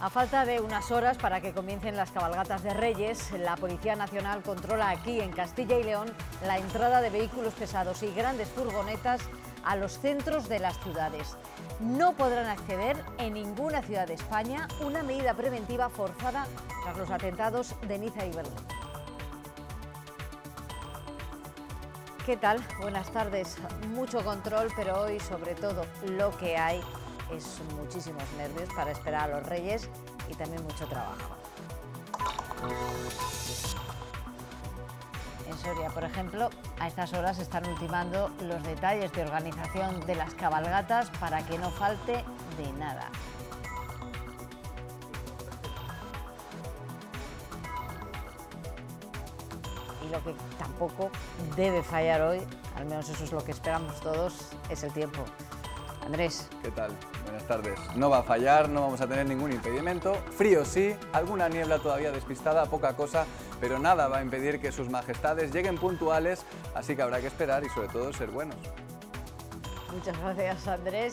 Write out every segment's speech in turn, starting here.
A falta de unas horas para que comiencen las cabalgatas de Reyes, la Policía Nacional controla aquí en Castilla y León la entrada de vehículos pesados y grandes furgonetas a los centros de las ciudades. No podrán acceder en ninguna ciudad de España una medida preventiva forzada tras los atentados de Niza y Berlín. ¿Qué tal? Buenas tardes. Mucho control, pero hoy sobre todo lo que hay es muchísimos nervios para esperar a los reyes y también mucho trabajo. En Soria, por ejemplo, a estas horas están ultimando los detalles de organización de las cabalgatas para que no falte de nada. Y lo que tampoco debe fallar hoy, al menos eso es lo que esperamos todos, es el tiempo. Andrés. ¿Qué tal? buenas tardes. No va a fallar, no vamos a tener ningún impedimento. Frío sí, alguna niebla todavía despistada, poca cosa, pero nada va a impedir que sus majestades lleguen puntuales, así que habrá que esperar y sobre todo ser buenos. Muchas gracias, Andrés.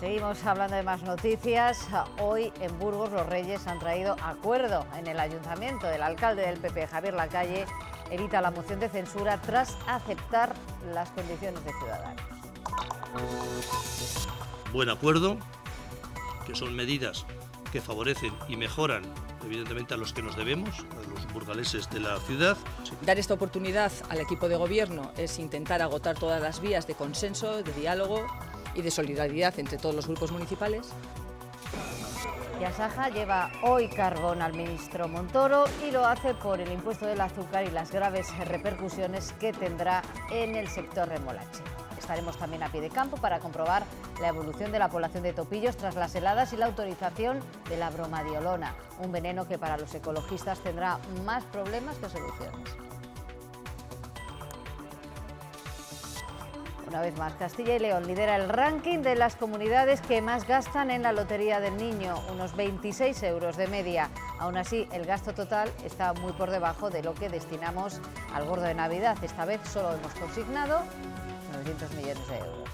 Seguimos hablando de más noticias. Hoy en Burgos los Reyes han traído acuerdo en el ayuntamiento. El alcalde del PP, Javier Lacalle, evita la moción de censura tras aceptar las condiciones de Ciudadanos buen acuerdo, que son medidas que favorecen y mejoran evidentemente a los que nos debemos, a los burgaleses de la ciudad. Dar esta oportunidad al equipo de gobierno es intentar agotar todas las vías de consenso, de diálogo y de solidaridad entre todos los grupos municipales. Yasaja lleva hoy carbón al ministro Montoro y lo hace por el impuesto del azúcar y las graves repercusiones que tendrá en el sector remolache. Estaremos también a pie de campo para comprobar la evolución de la población de topillos tras las heladas y la autorización de la bromadiolona, un veneno que para los ecologistas tendrá más problemas que soluciones. Una vez más, Castilla y León lidera el ranking de las comunidades que más gastan en la Lotería del Niño, unos 26 euros de media. Aún así, el gasto total está muy por debajo de lo que destinamos al gordo de Navidad. Esta vez solo hemos consignado millones de euros.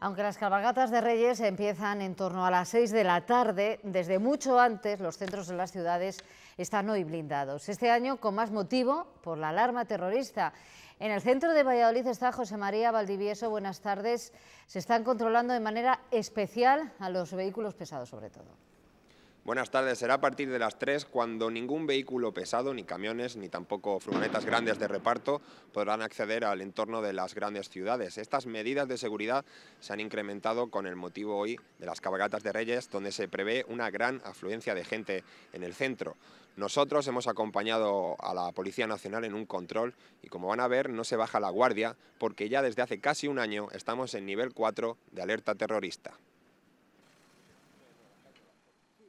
Aunque las cabalgatas de Reyes empiezan en torno a las 6 de la tarde, desde mucho antes los centros de las ciudades están hoy blindados. Este año con más motivo por la alarma terrorista. En el centro de Valladolid está José María Valdivieso. Buenas tardes. Se están controlando de manera especial a los vehículos pesados sobre todo. Buenas tardes. Será a partir de las 3 cuando ningún vehículo pesado, ni camiones, ni tampoco furgonetas grandes de reparto podrán acceder al entorno de las grandes ciudades. Estas medidas de seguridad se han incrementado con el motivo hoy de las cabalgatas de Reyes, donde se prevé una gran afluencia de gente en el centro. Nosotros hemos acompañado a la Policía Nacional en un control y como van a ver no se baja la guardia porque ya desde hace casi un año estamos en nivel 4 de alerta terrorista.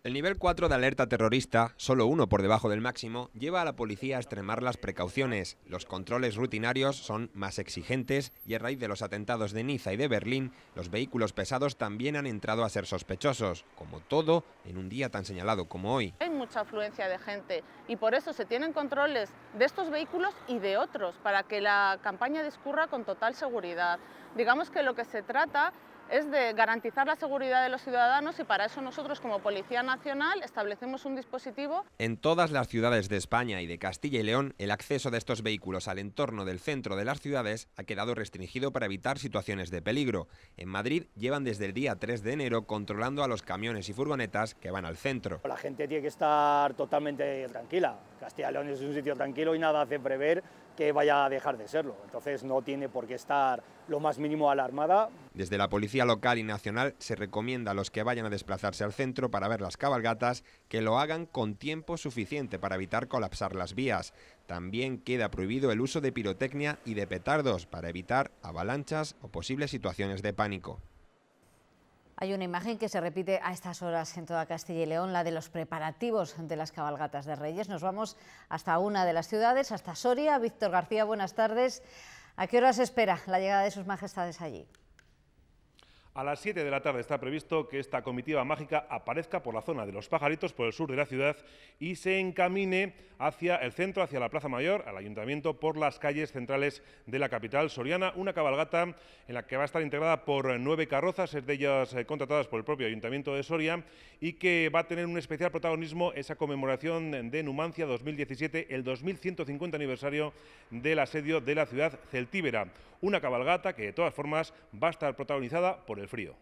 El nivel 4 de alerta terrorista, solo uno por debajo del máximo, lleva a la policía a extremar las precauciones. Los controles rutinarios son más exigentes y a raíz de los atentados de Niza y de Berlín, los vehículos pesados también han entrado a ser sospechosos, como todo en un día tan señalado como hoy. Hay mucha afluencia de gente y por eso se tienen controles de estos vehículos y de otros, para que la campaña discurra con total seguridad. Digamos que lo que se trata es de garantizar la seguridad de los ciudadanos y para eso nosotros como Policía Nacional establecemos un dispositivo. En todas las ciudades de España y de Castilla y León, el acceso de estos vehículos al entorno del centro de las ciudades ha quedado restringido para evitar situaciones de peligro. En Madrid llevan desde el día 3 de enero controlando a los camiones y furgonetas que van al centro. La gente tiene que estar totalmente tranquila. Castilla y León es un sitio tranquilo y nada hace prever que vaya a dejar de serlo. Entonces no tiene por qué estar lo más mínimo alarmada. Desde la policía local y nacional se recomienda a los que vayan a desplazarse al centro para ver las cabalgatas que lo hagan con tiempo suficiente para evitar colapsar las vías. También queda prohibido el uso de pirotecnia y de petardos para evitar avalanchas o posibles situaciones de pánico. Hay una imagen que se repite a estas horas en toda Castilla y León, la de los preparativos de las cabalgatas de Reyes. Nos vamos hasta una de las ciudades, hasta Soria. Víctor García, buenas tardes. ¿A qué hora se espera la llegada de sus majestades allí? A las 7 de la tarde está previsto que esta comitiva mágica aparezca por la zona de los pajaritos, por el sur de la ciudad, y se encamine hacia el centro, hacia la Plaza Mayor, al ayuntamiento, por las calles centrales de la capital soriana. Una cabalgata en la que va a estar integrada por nueve carrozas, es de ellas eh, contratadas por el propio ayuntamiento de Soria, y que va a tener un especial protagonismo esa conmemoración de Numancia 2017, el 2150 aniversario del asedio de la ciudad celtíbera. Una cabalgata que de todas formas va a estar protagonizada por el frío.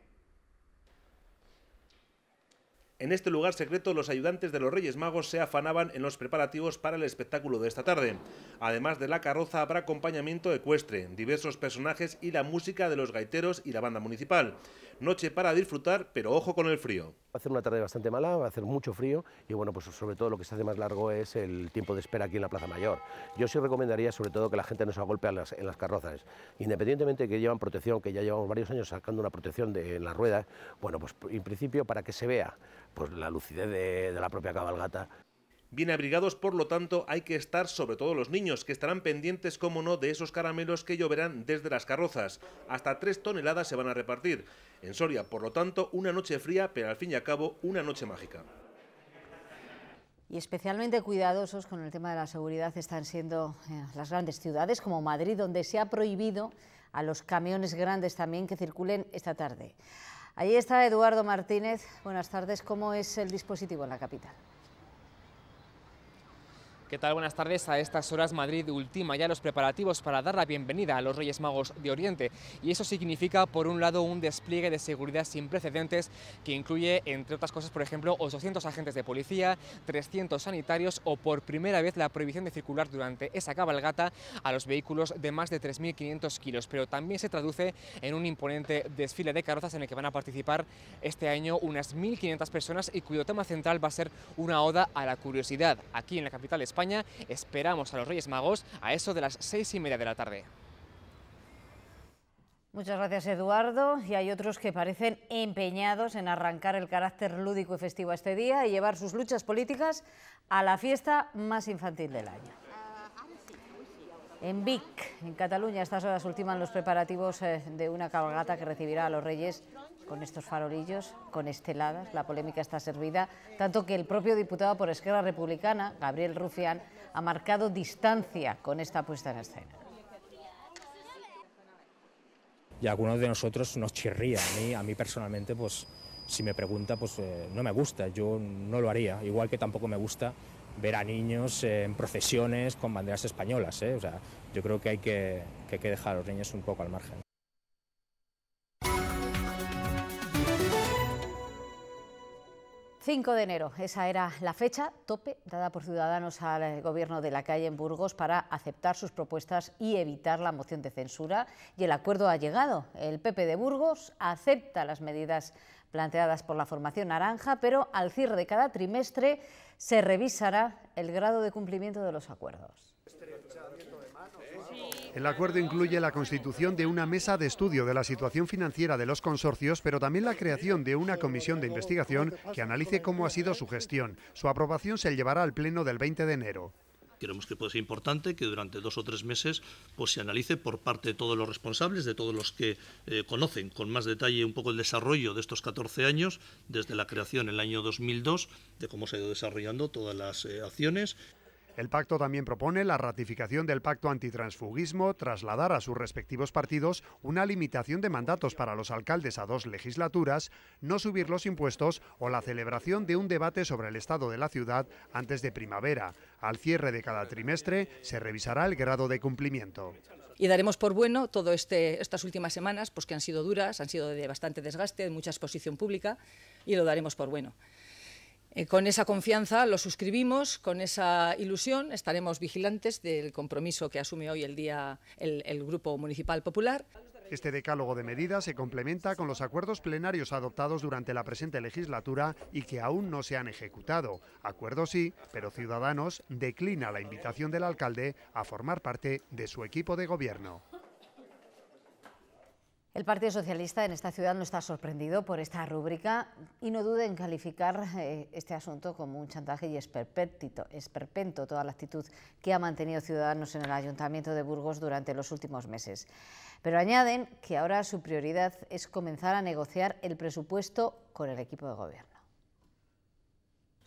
En este lugar secreto, los ayudantes de los Reyes Magos se afanaban en los preparativos para el espectáculo de esta tarde. Además de la carroza, habrá acompañamiento ecuestre, diversos personajes y la música de los gaiteros y la banda municipal noche para disfrutar, pero ojo con el frío. Va a ser una tarde bastante mala, va a hacer mucho frío y bueno, pues sobre todo lo que se hace más largo es el tiempo de espera aquí en la Plaza Mayor. Yo sí recomendaría sobre todo que la gente no se agolpe en las, en las carrozas. Independientemente de que llevan protección, que ya llevamos varios años sacando una protección de, en las ruedas, bueno, pues en principio para que se vea pues la lucidez de la propia cabalgata bien abrigados, por lo tanto hay que estar sobre todo los niños, que estarán pendientes, como no, de esos caramelos que lloverán desde las carrozas. Hasta tres toneladas se van a repartir. En Soria, por lo tanto, una noche fría, pero al fin y al cabo una noche mágica. Y especialmente cuidadosos con el tema de la seguridad están siendo eh, las grandes ciudades como Madrid, donde se ha prohibido a los camiones grandes también que circulen esta tarde. Allí está Eduardo Martínez. Buenas tardes. ¿Cómo es el dispositivo en la capital? ¿Qué tal? Buenas tardes. A estas horas Madrid ultima ya los preparativos para dar la bienvenida a los Reyes Magos de Oriente. Y eso significa, por un lado, un despliegue de seguridad sin precedentes que incluye, entre otras cosas, por ejemplo, 800 agentes de policía, 300 sanitarios o por primera vez la prohibición de circular durante esa cabalgata a los vehículos de más de 3.500 kilos. Pero también se traduce en un imponente desfile de carrozas en el que van a participar este año unas 1.500 personas y cuyo tema central va a ser una oda a la curiosidad. Aquí en la capital española España. Esperamos a los Reyes Magos a eso de las seis y media de la tarde. Muchas gracias Eduardo. Y hay otros que parecen empeñados en arrancar el carácter lúdico y festivo a este día y llevar sus luchas políticas a la fiesta más infantil del año. En Vic, en Cataluña, estas horas últimas los preparativos eh, de una cabalgata que recibirá a los Reyes con estos farolillos, con esteladas. La polémica está servida, tanto que el propio diputado por Esquerra Republicana, Gabriel Rufián, ha marcado distancia con esta puesta en escena. Y algunos de nosotros nos chirría. A mí, personalmente, pues, si me pregunta, pues eh, no me gusta. Yo no lo haría. Igual que tampoco me gusta ver a niños en procesiones con banderas españolas. ¿eh? sea, yo creo que hay que, que que dejar a los niños un poco al margen. ...5 de enero, esa era la fecha tope dada por Ciudadanos al gobierno de la calle en Burgos para aceptar sus propuestas y evitar la moción de censura. Y el acuerdo ha llegado. El PP de Burgos acepta las medidas planteadas por la formación naranja, pero al cierre de cada trimestre se revisará el grado de cumplimiento de los acuerdos. El acuerdo incluye la constitución de una mesa de estudio de la situación financiera de los consorcios, pero también la creación de una comisión de investigación que analice cómo ha sido su gestión. Su aprobación se llevará al Pleno del 20 de enero. Queremos que puede ser importante que durante dos o tres meses pues, se analice por parte de todos los responsables, de todos los que eh, conocen con más detalle un poco el desarrollo de estos 14 años, desde la creación en el año 2002, de cómo se ha ido desarrollando todas las eh, acciones el pacto también propone la ratificación del pacto antitransfugismo, trasladar a sus respectivos partidos una limitación de mandatos para los alcaldes a dos legislaturas, no subir los impuestos o la celebración de un debate sobre el estado de la ciudad antes de primavera. Al cierre de cada trimestre se revisará el grado de cumplimiento. Y daremos por bueno todo este, estas últimas semanas, pues que han sido duras, han sido de bastante desgaste, de mucha exposición pública, y lo daremos por bueno. Eh, con esa confianza lo suscribimos, con esa ilusión estaremos vigilantes del compromiso que asume hoy el, día, el Grupo Municipal Popular. Este decálogo de medidas se complementa con los acuerdos plenarios adoptados durante la presente legislatura y que aún no se han ejecutado. Acuerdos sí, pero Ciudadanos declina la invitación del alcalde a formar parte de su equipo de gobierno. El Partido Socialista en esta ciudad no está sorprendido por esta rúbrica y no duda en calificar eh, este asunto como un chantaje y es perpento toda la actitud que ha mantenido Ciudadanos en el Ayuntamiento de Burgos durante los últimos meses. Pero añaden que ahora su prioridad es comenzar a negociar el presupuesto con el equipo de gobierno.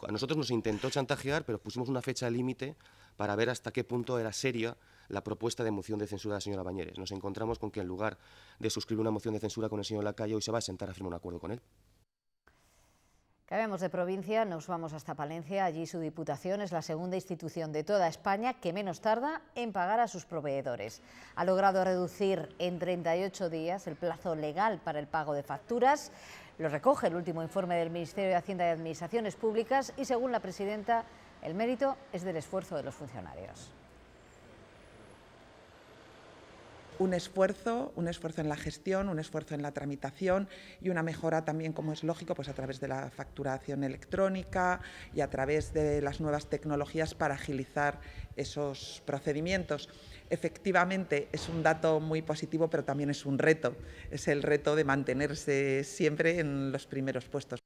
A nosotros nos intentó chantajear, pero pusimos una fecha límite para ver hasta qué punto era seria la propuesta de moción de censura de la señora Bañeres. Nos encontramos con que en lugar de suscribir una moción de censura con el señor Lacalle, hoy se va a sentar a firmar un acuerdo con él. Cabemos de provincia, nos vamos hasta Palencia. Allí su Diputación es la segunda institución de toda España que menos tarda en pagar a sus proveedores. Ha logrado reducir en 38 días el plazo legal para el pago de facturas. Lo recoge el último informe del Ministerio de Hacienda y Administraciones Públicas y, según la presidenta, el mérito es del esfuerzo de los funcionarios. un esfuerzo, un esfuerzo en la gestión, un esfuerzo en la tramitación y una mejora también, como es lógico, pues a través de la facturación electrónica y a través de las nuevas tecnologías para agilizar esos procedimientos. Efectivamente, es un dato muy positivo, pero también es un reto. Es el reto de mantenerse siempre en los primeros puestos.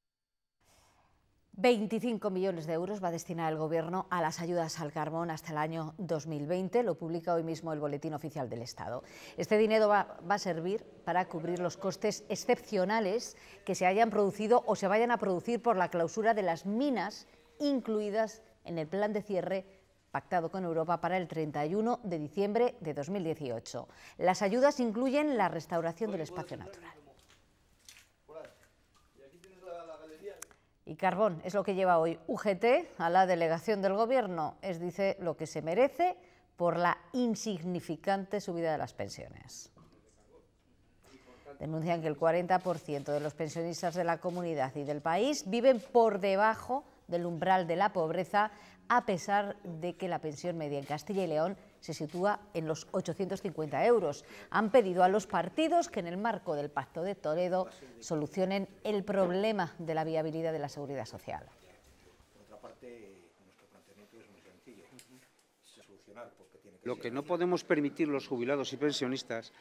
25 millones de euros va a destinar el Gobierno a las ayudas al carbón hasta el año 2020, lo publica hoy mismo el Boletín Oficial del Estado. Este dinero va, a servir para cubrir los costes excepcionales que se hayan producido o se vayan a producir por la clausura de las minas incluidas en el plan de cierre pactado con Europa para el 31 de diciembre de 2018. Las ayudas incluyen la restauración del espacio natural. y carbón. Es lo que lleva hoy UGT a la delegación del Gobierno. Es, dice, lo que se merece por la insignificante subida de las pensiones. Denuncian que el 40% de los pensionistas de la comunidad y del país viven por debajo del umbral de la pobreza, a pesar de que la pensión media en Castilla y León se sitúa en los 850 euros. Han pedido a los partidos que en el marco del Pacto de Toledo solucionen el problema de la viabilidad de la seguridad social. Lo que no podemos permitir los jubilados y pensionistas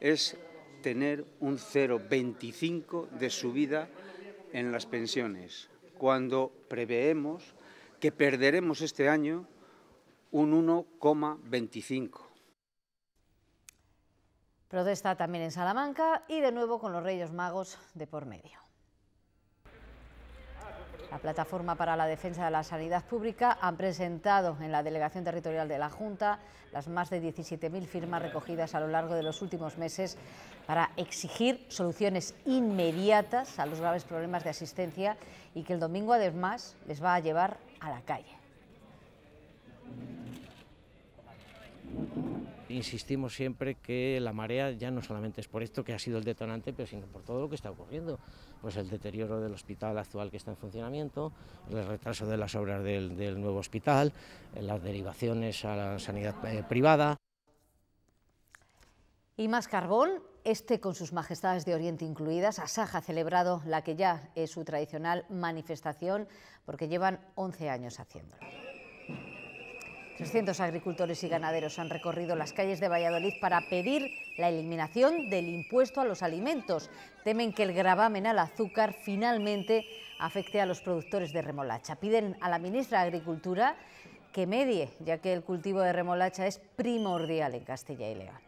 es tener un 0,25 de subida en las pensiones, cuando preveemos que perderemos este año un 1,25. Protesta también en Salamanca y de nuevo con los Reyes Magos de por medio. La Plataforma para la Defensa de la Sanidad Pública ha presentado en la Delegación Territorial de la Junta las más de 17.000 firmas recogidas a lo largo de los últimos meses para exigir soluciones inmediatas a los graves problemas de asistencia y que el domingo además les va a llevar a la calle insistimos siempre que la marea ya no solamente es por esto que ha sido el detonante, pero sino por todo lo que está ocurriendo. Pues el deterioro del hospital actual que está en funcionamiento, el retraso de las obras del, nuevo hospital, eh, las derivaciones a la sanidad eh, privada. Y más carbón, este con sus majestades de Oriente incluidas, Asaja ha celebrado la que ya es su tradicional manifestación porque llevan 11 años haciéndolo. 300 agricultores y ganaderos han recorrido las calles de Valladolid para pedir la eliminación del impuesto a los alimentos. Temen que el gravamen al azúcar finalmente afecte a los productores de remolacha. Piden a la ministra de Agricultura que medie, ya que el cultivo de remolacha es primordial en Castilla y León.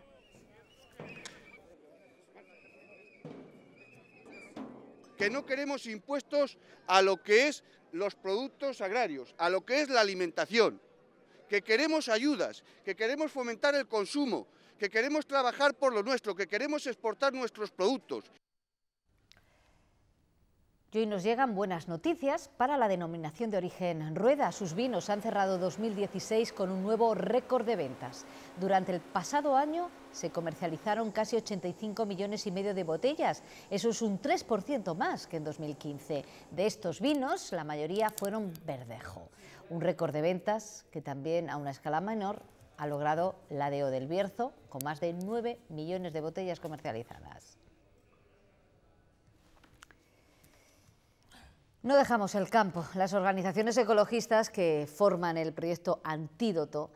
Que no queremos impuestos a lo que es los productos agrarios, a lo que es la alimentación que queremos ayudas, que queremos fomentar el consumo, que queremos trabajar por lo nuestro, que queremos exportar nuestros productos. Y hoy nos llegan buenas noticias para la denominación de origen Rueda. Sus vinos han cerrado 2016 con un nuevo récord de ventas. Durante el pasado año se comercializaron casi 85 millones y medio de botellas. Eso es un 3% más que en 2015. De estos vinos, la mayoría fueron verdejo. Un récord de ventas que también a una escala menor ha logrado la de del Bierzo, con más de 9 millones de botellas comercializadas. No dejamos el campo. Las organizaciones ecologistas que forman el proyecto Antídoto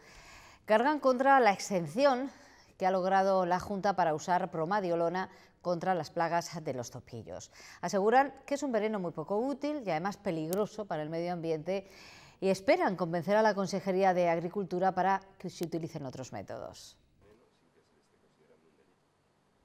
cargan contra la exención que ha logrado la Junta para usar promadiolona contra las plagas de los topillos. Aseguran que es un veneno muy poco útil y además peligroso para el medio ambiente y esperan convencer a la Consejería de Agricultura para que se utilicen otros métodos.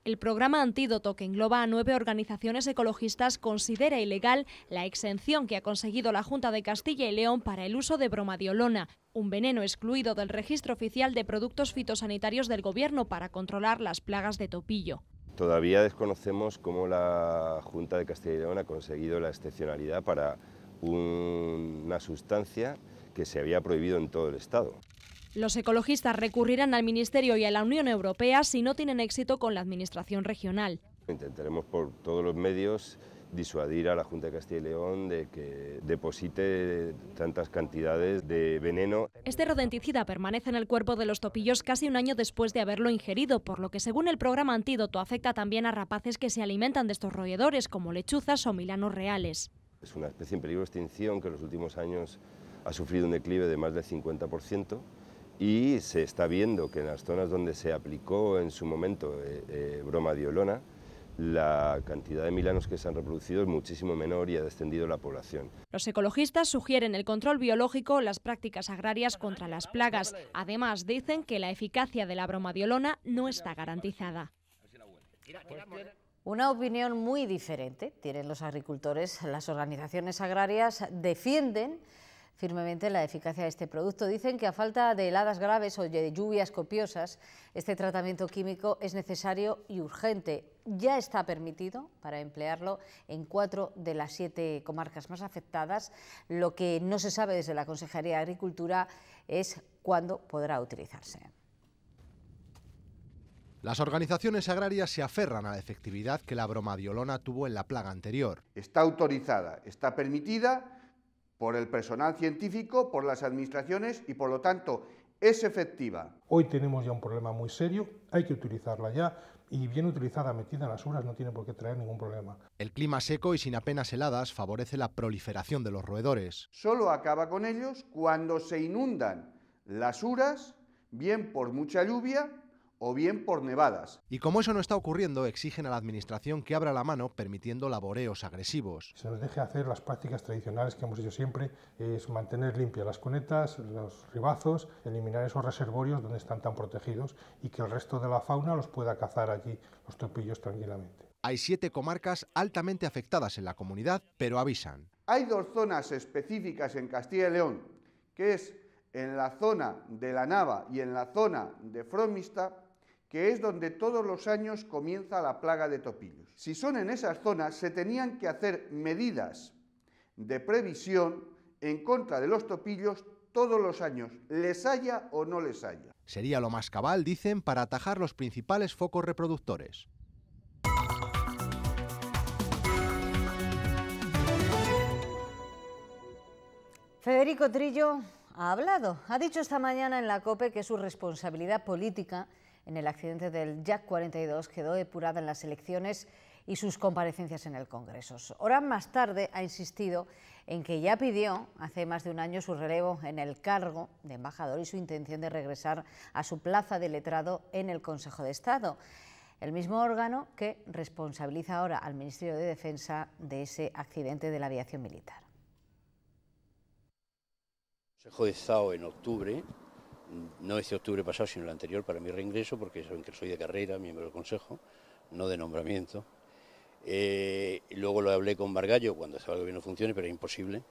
El programa Antídoto, que engloba a nueve organizaciones ecologistas, considera ilegal la exención que ha conseguido la Junta de Castilla y León para el uso de bromadiolona, un veneno excluido del registro oficial de productos fitosanitarios del Gobierno para controlar las plagas de topillo. Todavía desconocemos cómo la Junta de Castilla y León ha conseguido la excepcionalidad para una sustancia que se había prohibido en todo el Estado. Los ecologistas recurrirán al Ministerio y a la Unión Europea si no tienen éxito con la Administración regional. Intentaremos por todos los medios disuadir a la Junta de Castilla y León de que deposite tantas cantidades de veneno. Este rodenticida permanece en el cuerpo de los topillos casi un año después de haberlo ingerido, por lo que según el programa Antídoto afecta también a rapaces que se alimentan de estos roedores como lechuzas o milanos reales. Es una especie en peligro de extinción que en los últimos años ha sufrido un declive de más del 50% y se está viendo que en las zonas donde se aplicó en su momento eh, eh, broma diolona, la cantidad de milanos que se han reproducido es muchísimo menor y ha descendido la población. Los ecologistas sugieren el control biológico, las prácticas agrarias contra las plagas. Además, dicen que la eficacia de la broma bromadiolona no está garantizada. Una opinión muy diferente tienen los agricultores. Las organizaciones agrarias defienden firmemente la eficacia de este producto. Dicen que a falta de heladas graves o de lluvias copiosas, este tratamiento químico es necesario y urgente. Ya está permitido para emplearlo en cuatro de las siete comarcas más afectadas. Lo que no se sabe desde la Consejería de Agricultura es cuándo podrá utilizarse. Las organizaciones agrarias se aferran a la efectividad que la bromadiolona tuvo en la plaga anterior. Está autorizada, está permitida por el personal científico, por las administraciones y por lo tanto es efectiva. Hoy tenemos ya un problema muy serio, hay que utilizarla ya y bien utilizada, metida en las uras, no tiene por qué traer ningún problema. El clima seco y sin apenas heladas favorece la proliferación de los roedores. Solo acaba con ellos cuando se inundan las uras, bien por mucha lluvia o bien por nevadas. Y como eso no está ocurriendo, exigen a la Administración que abra la mano permitiendo laboreos agresivos. Se nos deje hacer las prácticas tradicionales que hemos hecho siempre, es mantener limpias las cunetas, los ribazos, eliminar esos reservorios donde están tan protegidos y que el resto de la fauna los pueda cazar allí, los topillos tranquilamente. Hay siete comarcas altamente afectadas en la comunidad, pero avisan. Hay dos zonas específicas en Castilla y León, que es en la zona de la Nava y en la zona de Fromista, que es donde todos los años comienza la plaga de topillos. Si son en esas zonas, se tenían que hacer medidas de previsión en contra de los topillos todos los años, les haya o no les haya. Sería lo más cabal, dicen, para atajar los principales focos reproductores. Federico Trillo ha hablado, ha dicho esta mañana en la COPE que su responsabilidad política en el accidente del Jack 42 quedó depurada en las elecciones y sus comparecencias en el Congreso. Horas más tarde ha insistido en que ya pidió hace más de un año su relevo en el cargo de embajador y su intención de regresar a su plaza de letrado en el Consejo de Estado, el mismo órgano que responsabiliza ahora al Ministerio de Defensa de ese accidente de la aviación militar. Consejo de Estado en octubre no este octubre pasado, sino el anterior, para mi reingreso, porque saben que soy de carrera, miembro del Consejo, no de nombramiento. Eh, luego lo hablé con Margallo cuando estaba el gobierno de funciones, pero es imposible,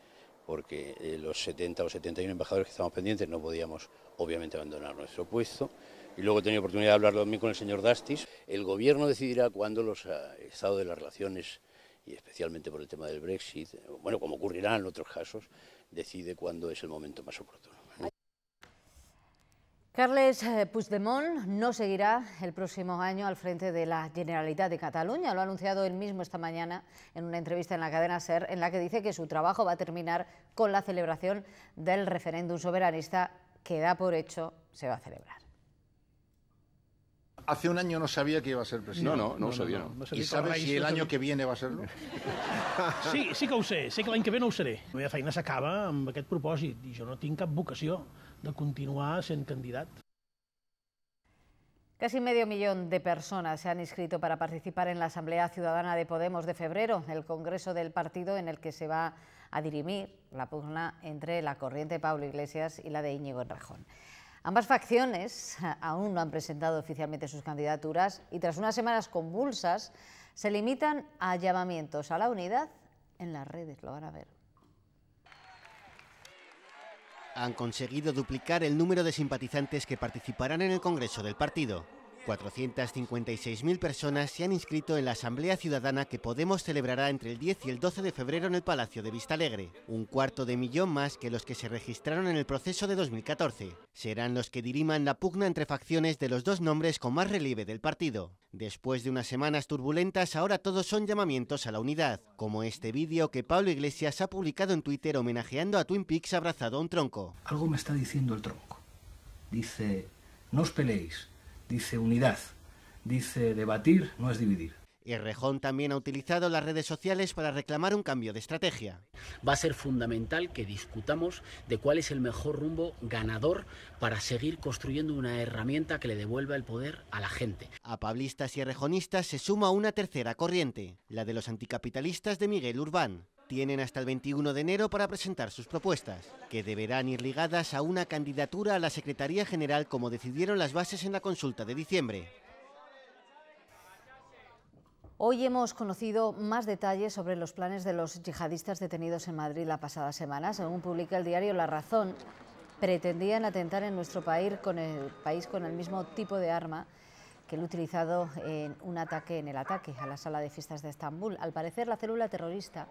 porque eh, los 70 o 71 embajadores que estábamos pendientes no podíamos, obviamente, abandonar nuestro puesto. Y luego he tenido oportunidad de hablarlo también con el señor Dastis. El gobierno decidirá cuándo los ah, estados de las relaciones, y especialmente por el tema del Brexit, bueno, como ocurrirá en otros casos, decide cuándo es el momento más oportuno. Carles eh, Puigdemont no seguirá el próximo año al frente de la Generalitat de Cataluña. Lo ha anunciado él mismo esta mañana en una entrevista en la cadena SER, en la que dice que su trabajo va a terminar con la celebración del referéndum soberanista que da por hecho se va a celebrar. hace un año no sabía que iba a ser presidente. No, no, no, ho sabia, no. ¿Y sabes si el año que viene va a serlo? Sí, sí que ho sé, sé que l'any que ve no ho seré. La meva feina s'acaba amb aquest propòsit i jo no tinc cap vocació de continuar sent candidat. Casi medio millón de personas se han inscrito para participar en la Asamblea Ciudadana de Podemos de febrero, el Congreso del Partido en el que se va a dirimir la pugna entre la corriente de Pablo Iglesias y la de Íñigo Rajón. Ambas facciones aún no han presentado oficialmente sus candidaturas y tras unas semanas convulsas se limitan a llamamientos a la unidad en las redes, lo van a ver. Han conseguido duplicar el número de simpatizantes que participarán en el Congreso del partido. 456.000 personas se han inscrito en la Asamblea Ciudadana que Podemos celebrará entre el 10 y el 12 de febrero en el Palacio de Vistalegre, un cuarto de millón más que los que se registraron en el proceso de 2014. Serán los que diriman la pugna entre facciones de los dos nombres con más relieve del partido. Después de unas semanas turbulentas, ahora todos son llamamientos a la unidad, como este vídeo que Pablo Iglesias ha publicado en Twitter homenajeando a Twin Peaks abrazado a un tronco. Algo me está diciendo el tronco. Dice, no os peleéis, dice unidad, dice debatir, no es dividir. Y también ha utilizado las redes sociales para reclamar un cambio de estrategia. Va a ser fundamental que discutamos de cuál es el mejor rumbo ganador para seguir construyendo una herramienta que le devuelva el poder a la gente. A pablistas y rejonistas se suma una tercera corriente, la de los anticapitalistas de Miguel Urbán. Tienen hasta el 21 de enero para presentar sus propuestas, que deberán ir ligadas a una candidatura a la Secretaría General como decidieron las bases en la consulta de diciembre. Hoy hemos conocido más detalles sobre los planes de los yihadistas detenidos en Madrid la pasada semana. Según publica el diario La Razón, pretendían atentar en nuestro país con el, país con el mismo tipo de arma que el utilizado en un ataque en el ataque a la sala de fiestas de Estambul. Al parecer, la célula terrorista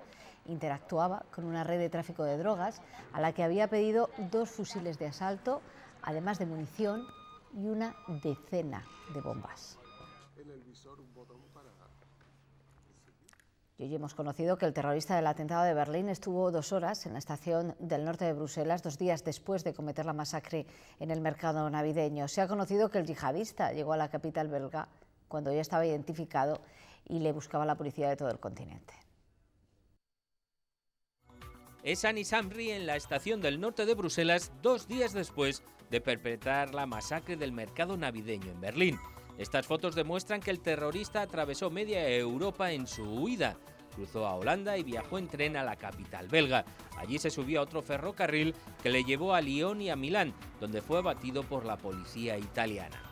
interactuaba con una red de tráfico de drogas a la que había pedido dos fusiles de asalto, además de munición y una decena de bombas. Y hoy hemos conocido que el terrorista del atentado de Berlín estuvo dos horas en la estación del norte de Bruselas, dos días después de cometer la masacre en el mercado navideño. Se ha conocido que el yihadista llegó a la capital belga cuando ya estaba identificado y le buscaba la policía de todo el continente es Annie Samri en la estación del norte de Bruselas dos días después de perpetrar la masacre del mercado navideño en Berlín. Estas fotos demuestran que el terrorista atravesó media Europa en su huida. Cruzó a Holanda y viajó en tren a la capital belga. Allí se subió a otro ferrocarril que le llevó a Lyon y a Milán, donde fue abatido por la policía italiana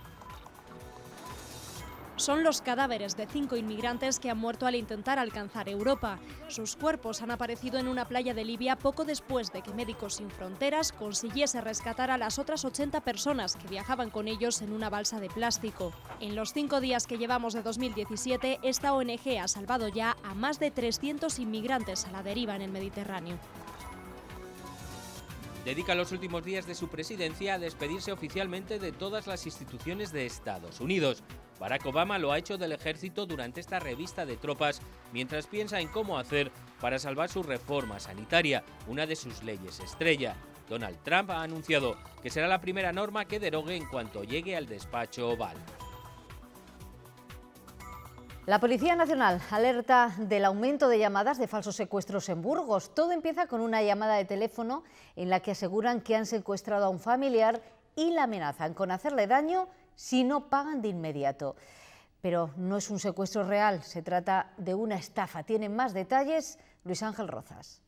son los cadáveres de cinco inmigrantes que han muerto al intentar alcanzar Europa. Sus cuerpos han aparecido en una playa de Libia poco después de que Médicos Sin Fronteras consiguiese rescatar a las otras 80 personas que viajaban con ellos en una balsa de plástico. En los cinco días que llevamos de 2017, esta ONG ha salvado ya a más de 300 inmigrantes a la deriva en el Mediterráneo. Dedica los últimos días de su presidencia a despedirse oficialmente de todas las instituciones de Estados Unidos. Barack Obama lo ha hecho del ejército durante esta revista de tropas mientras piensa en cómo hacer para salvar su reforma sanitaria, una de sus leyes estrella. Donald Trump ha anunciado que será la primera norma que derogue en cuanto llegue al despacho Oval. La Policía Nacional alerta del aumento de llamadas de falsos secuestros en Burgos. Todo empieza con una llamada de teléfono en la que aseguran que han secuestrado a un familiar y la amenazan con hacerle daño si no pagan de inmediato. Pero no es un secuestro real, se trata de una estafa. Tienen más detalles Luis Ángel Rozas.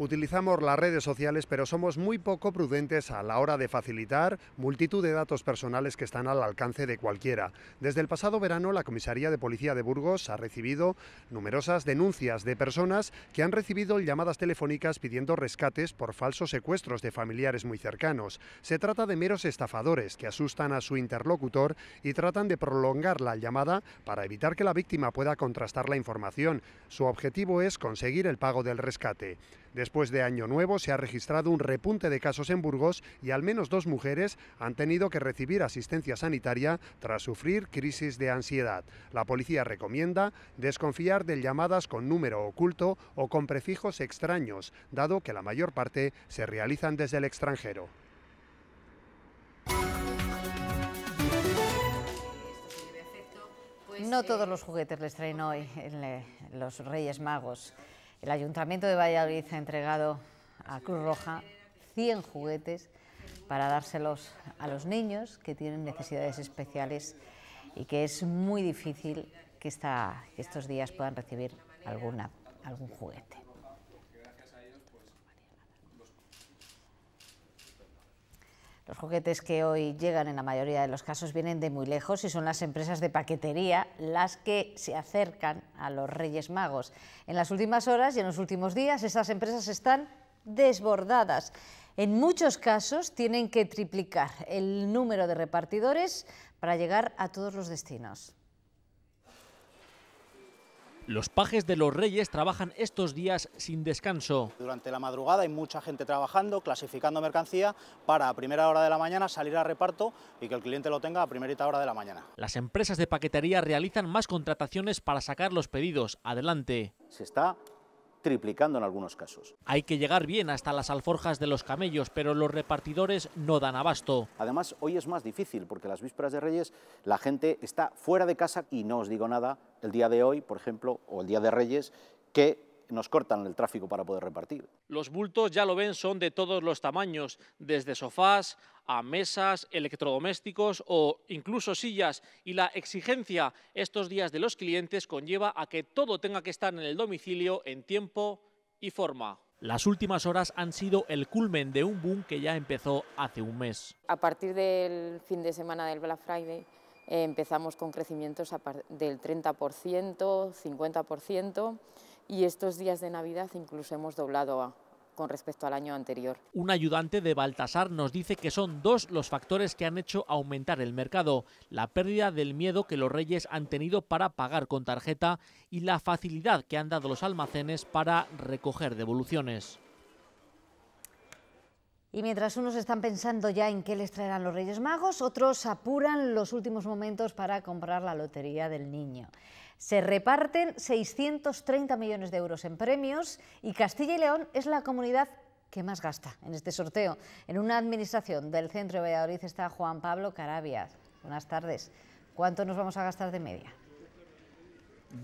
Utilizamos las redes sociales, pero somos muy poco prudentes a la hora de facilitar multitud de datos personales que están al alcance de cualquiera. Desde el pasado verano, la Comisaría de Policía de Burgos ha recibido numerosas denuncias de personas que han recibido llamadas telefónicas pidiendo rescates por falsos secuestros de familiares muy cercanos. Se trata de meros estafadores que asustan a su interlocutor y tratan de prolongar la llamada para evitar que la víctima pueda contrastar la información. Su objetivo es conseguir el pago del rescate. Después de Año Nuevo se ha registrado un repunte de casos en Burgos y al menos dos mujeres han tenido que recibir asistencia sanitaria tras sufrir crisis de ansiedad. La policía recomienda desconfiar de llamadas con número oculto o con prefijos extraños, dado que la mayor parte se realizan desde el extranjero. No todos los juguetes les traen hoy eh, los Reyes Magos. El Ayuntamiento de Valladolid ha entregado a Cruz Roja 100 juguetes para dárselos a los niños que tienen necesidades especiales y que es muy difícil que, estos días puedan recibir alguna, algún juguete. Los juguetes que hoy llegan en la mayoría de los casos vienen de muy lejos y son las empresas de paquetería las que se acercan a los Reyes Magos. En las últimas horas y en los últimos días estas empresas están desbordadas. En muchos casos tienen que triplicar el número de repartidores para llegar a todos los destinos. Los pajes de los Reyes trabajan estos días sin descanso. Durante la madrugada hay mucha gente trabajando, clasificando mercancía para a primera hora de la mañana salir a reparto y que el cliente lo tenga a primera hora de la mañana. Las empresas de paquetería realizan más contrataciones para sacar los pedidos adelante. Se está triplicando en algunos casos. Hay que llegar bien hasta las alforjas de los camellos, pero los repartidores no dan abasto. Además, hoy es más difícil porque las vísperas de Reyes la gente está fuera de casa y no os digo nada el día de hoy, por ejemplo, o el día de Reyes, que nos cortan el tráfico para poder repartir. Los bultos, ya lo ven, son de todos los tamaños, desde sofás a mesas, electrodomésticos o incluso sillas. Y la exigencia estos días de los clientes conlleva a que todo tenga que estar en el domicilio en tiempo y forma. Las últimas horas han sido el culmen de un boom que ya empezó hace un mes. A partir del fin de semana del Black Friday eh, empezamos con crecimientos del 30%, 50% y estos días de Navidad incluso hemos doblado con respecto al año anterior. Un ayudante de Baltasar nos dice que son dos los factores que han hecho aumentar el mercado, la pérdida del miedo que los reyes han tenido para pagar con tarjeta y la facilidad que han dado los almacenes para recoger devoluciones. Y mientras unos están pensando ya en qué les traerán los Reyes Magos, otros apuran los últimos momentos para comprar la lotería del niño. Se reparten 630 millones de euros en premios y Castilla y León es la comunidad que más gasta en este sorteo. En una administración del centro de Valladolid está Juan Pablo Carabias. Buenas tardes. ¿Cuánto nos vamos a gastar de media?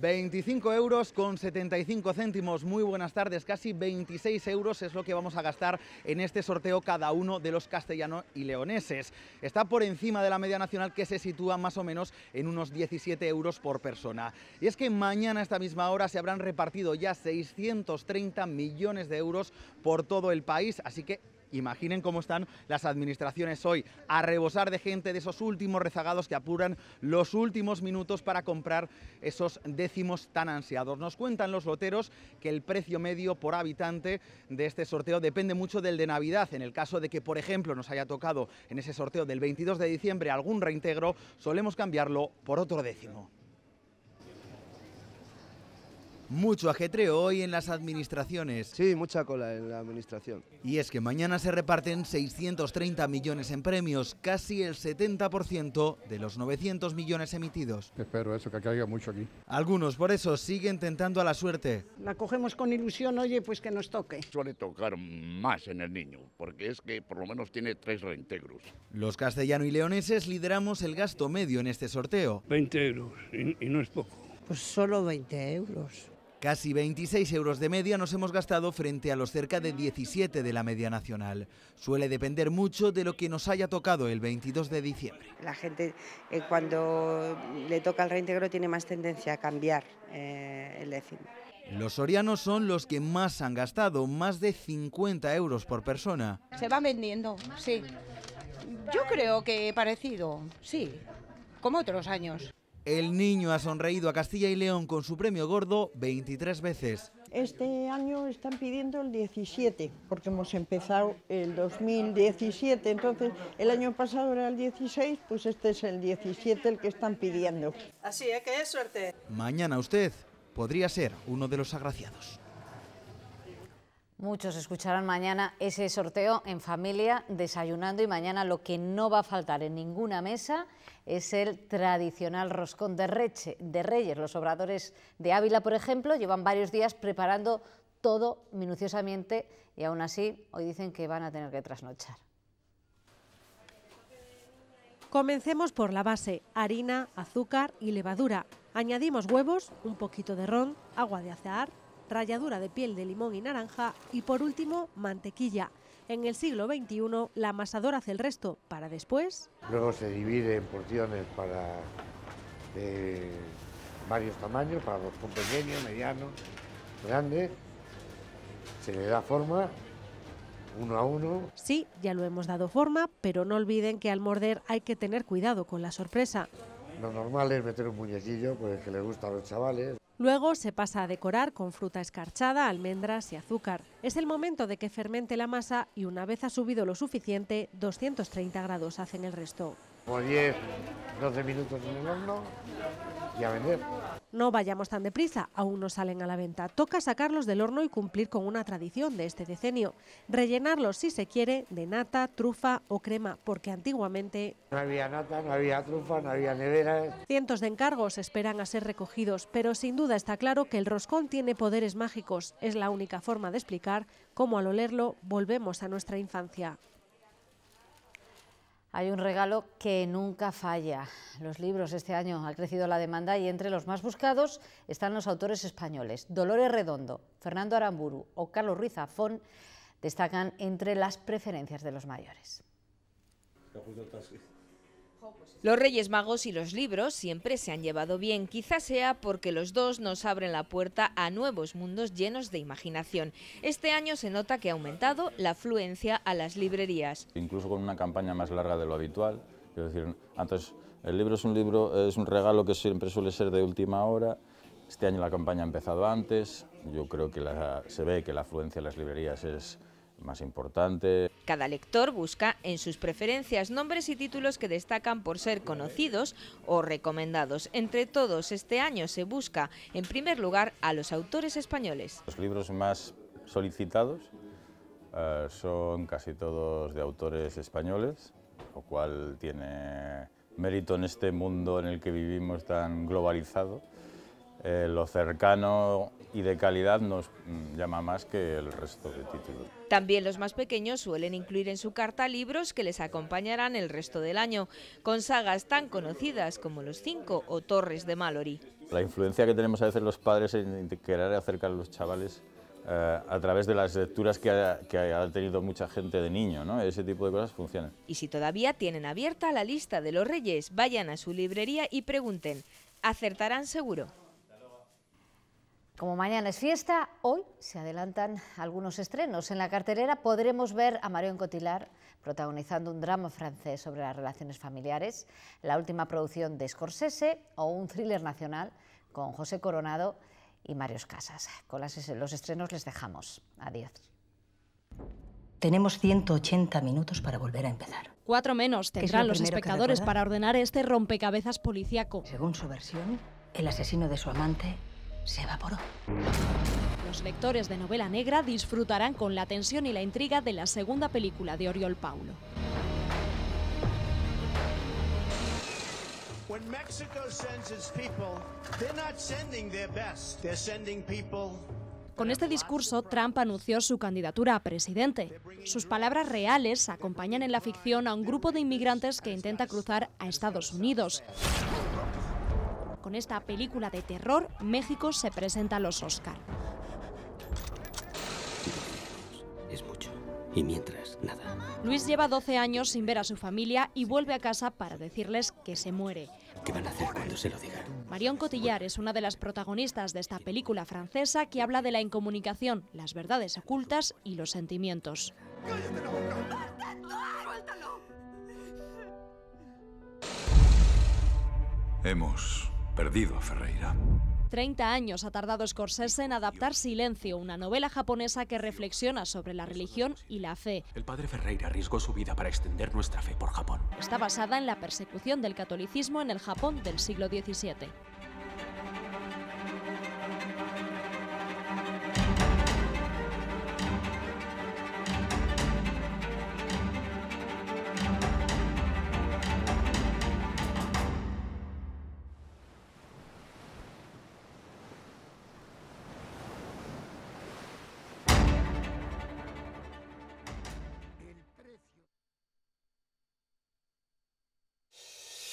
25 euros con 75 céntimos, muy buenas tardes, casi 26 euros es lo que vamos a gastar en este sorteo cada uno de los castellanos y leoneses. Está por encima de la media nacional que se sitúa más o menos en unos 17 euros por persona. Y es que mañana a esta misma hora se habrán repartido ya 630 millones de euros por todo el país, así que Imaginen cómo están las administraciones hoy, a rebosar de gente de esos últimos rezagados que apuran los últimos minutos para comprar esos décimos tan ansiados. Nos cuentan los loteros que el precio medio por habitante de este sorteo depende mucho del de Navidad. En el caso de que, por ejemplo, nos haya tocado en ese sorteo del 22 de diciembre algún reintegro, solemos cambiarlo por otro décimo. Mucho ajetreo hoy en las administraciones. Sí, mucha cola en la administración. Y es que mañana se reparten 630 millones en premios, casi el 70% de los 900 millones emitidos. Espero eso, que caiga mucho aquí. Algunos por eso siguen tentando a la suerte. La cogemos con ilusión, oye, pues que nos toque. Suele tocar más en el niño, porque es que por lo menos tiene tres reintegros. Los castellano y leoneses lideramos el gasto medio en este sorteo. 20 euros, y, no es poco. Pues solo 20 euros. Casi 26 euros de media nos hemos gastado frente a los cerca de 17 de la media nacional. Suele depender mucho de lo que nos haya tocado el 22 de diciembre. La gente eh, cuando le toca el reintegro tiene más tendencia a cambiar eh, el décimo. Los sorianos son los que más han gastado, más de 50 euros por persona. Se va vendiendo, sí. Yo creo que parecido, sí, como otros años. El niño ha sonreído a Castilla y León con su premio gordo 23 veces. Este año están pidiendo el 17, porque hemos empezado el 2017, entonces el año pasado era el 16, pues este es el 17 el que están pidiendo. Así es, ¿eh? que es suerte. Mañana usted podría ser uno de los agraciados. Muchos escucharán mañana ese sorteo en familia, desayunando y mañana lo que no va a faltar en ninguna mesa es el tradicional roscón de, reche, de Reyes. Los obradores de Ávila, por ejemplo, llevan varios días preparando todo minuciosamente y aún así hoy dicen que van a tener que trasnochar. Comencemos por la base, harina, azúcar y levadura. Añadimos huevos, un poquito de ron, agua de azahar ralladura de piel de limón y naranja y por último mantequilla. En el siglo XXI la amasadora hace el resto para después. Luego se divide en porciones para varios tamaños, para los pequeños, medianos, grandes. Se le da forma uno a uno. Sí, ya lo hemos dado forma, pero no olviden que al morder hay que tener cuidado con la sorpresa. Lo normal es meter un muñequillo, pues que le gusta a los chavales. Luego se pasa a decorar con fruta escarchada, almendras y azúcar. Es el momento de que fermente la masa y una vez ha subido lo suficiente, 230 grados hacen el resto. 10, 12 minutos en no vayamos tan deprisa, aún no salen a la venta. Toca sacarlos del horno y cumplir con una tradición de este decenio. Rellenarlos, si se quiere, de nata, trufa o crema, porque antiguamente... No había nata, no había trufa, no había nevera. Cientos de encargos esperan a ser recogidos, pero sin duda está claro que el roscón tiene poderes mágicos. Es la única forma de explicar cómo al olerlo volvemos a nuestra infancia. Hay un regalo que nunca falla. Los libros este año ha crecido la demanda y entre los más buscados están los autores españoles. Dolores Redondo, Fernando Aramburu o Carlos Ruiz Zafón destacan entre las preferencias de los mayores. Los Reyes Magos y los libros siempre se han llevado bien, quizás sea porque los dos nos abren la puerta a nuevos mundos llenos de imaginación. Este año se nota que ha aumentado la afluencia a las librerías. Incluso con una campaña más larga de lo habitual, antes el libro es un libro es un regalo que siempre suele ser de última hora. Este año la campaña ha empezado antes, yo creo que se ve que la afluencia a las librerías es más importante. Cada lector busca en sus preferencias nombres y títulos que destacan por ser conocidos o recomendados. Entre todos, este año se busca, en primer lugar, a los autores españoles. Los libros más solicitados eh, son casi todos de autores españoles, lo cual tiene mérito en este mundo en el que vivimos tan globalizado. Eh, lo cercano y de calidad nos mm, llama más que el resto de títulos. También los más pequeños suelen incluir en su carta libros que les acompañarán el resto del año, con sagas tan conocidas como Los Cinco o Torres de Mallory. La influencia que tenemos a veces los padres en querer acercar a los chavales eh, a través de las lecturas que ha, que ha, tenido mucha gente de niño, ¿no? Ese tipo de cosas funcionan. Y si todavía tienen abierta la lista de los reyes, vayan a su librería y pregunten. Acertarán seguro. Como mañana es fiesta, hoy se adelantan algunos estrenos. En la cartelera podremos ver a Mario Encotilar, protagonizando un drama francés sobre las relaciones familiares, la última producción de Scorsese o un thriller nacional con José Coronado y Mario Casas. Con las, los estrenos les dejamos. Adiós. Tenemos 180 minutos para volver a empezar. Cuatro menos tendrán los espectadores para ordenar este rompecabezas policíaco. Según su versión, el asesino de su amante se evaporó. Los lectores de novela negra disfrutarán con la tensión y la intriga de la segunda película de Oriol Paulo. con este discurso, Trump anunció su candidatura a presidente. Sus palabras reales acompañan en la ficción a un grupo de inmigrantes que intenta cruzar a Estados Unidos. Con esta película de terror, México se presenta a los Oscar. Es mucho. Y mientras, nada. Luis lleva 12 años sin ver a su familia y vuelve a casa para decirles que se muere. ¿Qué van a hacer cuando se lo diga? Marion Cotillar es una de las protagonistas de esta película francesa que habla de la incomunicación, las verdades ocultas y los sentimientos. Hemos perdido a Ferreira. 30 años ha tardado Scorsese en adaptar Silencio, una novela japonesa que reflexiona sobre la religión y la fe. El padre Ferreira arriesgó su vida para extender nuestra fe por Japón. Está basada en la persecución del catolicismo en el Japón del siglo XVII.